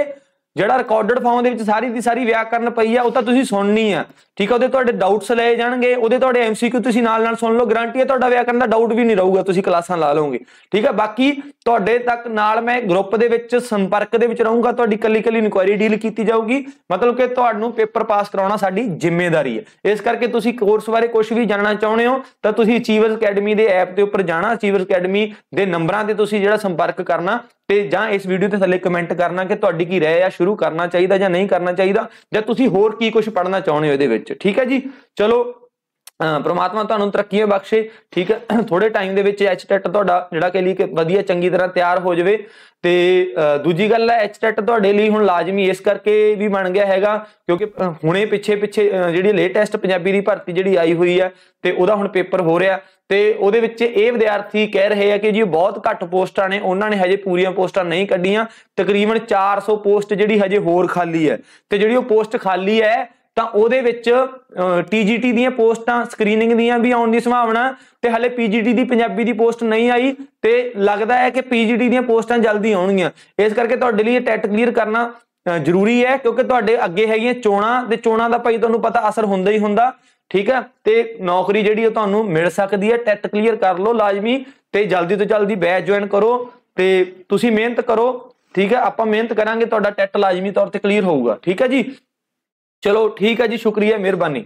ਜਿਹੜਾ ਰਿਕਾਰਡਡ ਫਾਰਮ ਦੇ ਵਿੱਚ ਸਾਰੀ ਦੀ ਸਾਰੀ ਵਿਆਕਰਨ ਪਈ ਆ ਉਹ ਤਾਂ ਤੁਸੀਂ ਸੁਣਨੀ ਆ ਠੀਕ ਆ ਉਹਦੇ ਤੁਹਾਡੇ ਡਾਊਟਸ ਲਏ ਜਾਣਗੇ ਉਹਦੇ ਤੁਹਾਡੇ ਐਮਸੀਕਿਊ ਤੁਸੀਂ ਨਾਲ ਨਾਲ ਸੁਣ ਲਓ ਗਾਰੰਟੀ ਹੈ ਤੁਹਾਡਾ ਵਿਆਕਰਨ ਦਾ ਡਾਊਟ ਵੀ ਨਹੀਂ ਰਹੂਗਾ ਤੁਸੀਂ ਕਲਾਸਾਂ ਲਾ ਲਓਗੇ ਠੀਕ ਆ ਬਾਕੀ ਤੁਹਾਡੇ ਤੱਕ ਨਾਲ ਮੈਂ ਗਰੁੱਪ ਦੇ ਵਿੱਚ ਸੰਪਰਕ ਦੇ ਵਿੱਚ ਰਹੂੰਗਾ ਤੁਹਾਡੀ ਕੱਲੀ ਕੱਲੀ ਇਨਕੁਆਇਰੀ ਡੀਲ ਕੀਤੀ ਜਾਊਗੀ ਮਤਲਬ ਕਿ ਤੁਹਾਨੂੰ ਪੇਪਰ ਪਾਸ ਕਰਾਉਣਾ ਸਾਡੀ ਜ਼ਿੰਮੇਵਾਰੀ ਹੈ ਇਸ ਕਰਕੇ ਤੁਸੀਂ ਕੋਰਸ ਬਾਰੇ ਕੁਝ ਵੀ ਜਾਣਨਾ ਚਾਹੁੰਦੇ ਹੋ ਤਾਂ ਤੁਸੀਂ ਅਚੀਵਰਸ ਅਕੈਡਮੀ ਦੇ ਐਪ ਦੇ ਉੱਪਰ ਜਾਣਾ ਅਚੀਵਰਸ ਅਕੈਡਮੀ ਦੇ ਨੰਬਰਾਂ ਤੇ ਤੁਸੀਂ ਜਿਹੜਾ ਸੰਪਰਕ ਕਰਨਾ ਤੇ ਜਾਂ ਇਸ ਵੀਡੀਓ ਤੇ ਥੱਲੇ ਕਮੈਂਟ ਕਰਨਾ ਕਿ ਤੁਹਾਡੀ ਕੀ ਰਾਏ ਆ ਸ਼ੁਰੂ ਕਰਨਾ ਚਾਹੀਦਾ ਜਾਂ ਨਹੀਂ ਕਰਨਾ ਚਾਹੀਦਾ ਜਾਂ ਤੁਸੀਂ ਹੋਰ ਕੀ ਕੁਝ ਪੜ੍ਹਨਾ ਚਾਹੁੰਦੇ ਹੋ ਇਹਦੇ ਵਿੱਚ ਠੀਕ ਹੈ ਜੀ ਚਲੋ ਪ੍ਰਮਾਤਮਾ ਤੁਹਾਨੂੰ ਤਰੱਕੀ ਬਖਸ਼ੇ ਠੀਕ ਹੈ <clears throat> ਥੋੜੇ ਟਾਈਮ ਦੇ ਵਿੱਚ ਐਚ ਟੈਟ ਤੁਹਾਡਾ ਜਿਹੜਾ ਕਿ ਲਈ ਵਧੀਆ ਚੰਗੀ ਤਰ੍ਹਾਂ ਤਿਆਰ ਹੋ ਜਾਵੇ ਤੇ ਦੂਜੀ ਗੱਲ ਹੈ ਐਚ ਟੈਟ ਤੁਹਾਡੇ ਲਈ ਹੁਣ ਲਾਜ਼ਮੀ ਇਸ ਕਰਕੇ ਵੀ ਬਣ ਗਿਆ ਹੈਗਾ ਕਿਉਂਕਿ ਹੁਣੇ ਪਿੱਛੇ ਪਿੱਛੇ ਜਿਹੜੀ ਲੇਟੈਸਟ ਪੰਜਾਬੀ ਦੀ ਭਰਤੀ ਜਿਹੜੀ ਆਈ ਹੋਈ ਹੈ ਤੇ ਉਹਦਾ ਹੁਣ ਪੇਪਰ ਹੋ ਰਿਹਾ ਤੇ ਉਹਦੇ ਵਿੱਚ ਇਹ ਵਿਦਿਆਰਥੀ ਕਹਿ ਰਹੇ ਆ ਕਿ ਜੀ ਬਹੁਤ ਘੱਟ ਪੋਸਟਾਂ ਨੇ ਉਹਨਾਂ ਨੇ ਹਜੇ ਪੂਰੀਆਂ ਪੋਸਟਾਂ ਨਹੀਂ ਕੱਢੀਆਂ ਤਕਰੀਬਨ 400 ਪੋਸਟ ਜਿਹੜੀ ਹਜੇ ਹੋਰ ਖਾਲੀ ਹੈ ਤੇ ਜਿਹੜੀ ਉਹ ਪੋਸਟ ਖਾਲੀ ਹੈ ਤਾਂ ਉਹਦੇ ਵਿੱਚ ਟੀਜੀਟੀ ਦੀਆਂ ਪੋਸਟਾਂ ਸਕਰੀਨਿੰਗ ਦੀਆਂ ਵੀ ਆਉਣ ਦੀ ਸੰਭਾਵਨਾ ਤੇ ਹਲੇ ਪੀਜੀਟੀ ਦੀ ਪੰਜਾਬੀ ਦੀ ਪੋਸਟ ਨਹੀਂ ਆਈ ਤੇ ਲੱਗਦਾ ਹੈ ਕਿ ਪੀਜੀਟੀ ਦੀਆਂ ਪੋਸਟਾਂ ਜਲਦੀ ਆਉਣਗੀਆਂ ਇਸ ਕਰਕੇ ਤੁਹਾਡੇ ਲਈ ਟੈਟ ਕਲੀਅਰ ਕਰਨਾ ਜ਼ਰੂਰੀ ਹੈ ਕਿਉਂਕਿ ਤੁਹਾਡੇ ਅੱਗੇ ਹੈਗੀਆਂ ਚੋਣਾਂ ਤੇ ਚੋਣਾਂ ਦਾ ਭਾਈ ਤੁਹਾਨੂੰ ਪਤਾ ਅਸਰ ਹੁੰਦਾ ਹੀ ਹੁੰਦਾ ਠੀਕ ਹੈ ਤੇ ਨੌਕਰੀ ਜਿਹੜੀ ਉਹ ਤੁਹਾਨੂੰ ਮਿਲ ਸਕਦੀ ਹੈ ਟੈਟ ਕਲੀਅਰ ਕਰ ਲਓ ਲਾਜ਼ਮੀ ਤੇ ਜਲਦੀ ਤੋਂ ਜਲਦੀ ਬੈਚ ਜੁਆਇਨ ਕਰੋ ਤੇ ਤੁਸੀਂ ਮਿਹਨਤ ਕਰੋ ਠੀਕ ਹੈ ਆਪਾਂ ਮਿਹਨਤ ਕਰਾਂਗੇ ਤੁਹਾਡਾ ਟੈਟ ਲਾਜ਼ਮੀ ਤੌਰ ਤੇ ਕਲੀਅਰ ਹੋਊਗਾ ਠੀਕ ਹੈ ਜੀ ਚਲੋ ਠੀਕ ਹੈ ਜੀ ਸ਼ੁਕਰੀਆ ਮਿਹਰਬਾਨੀ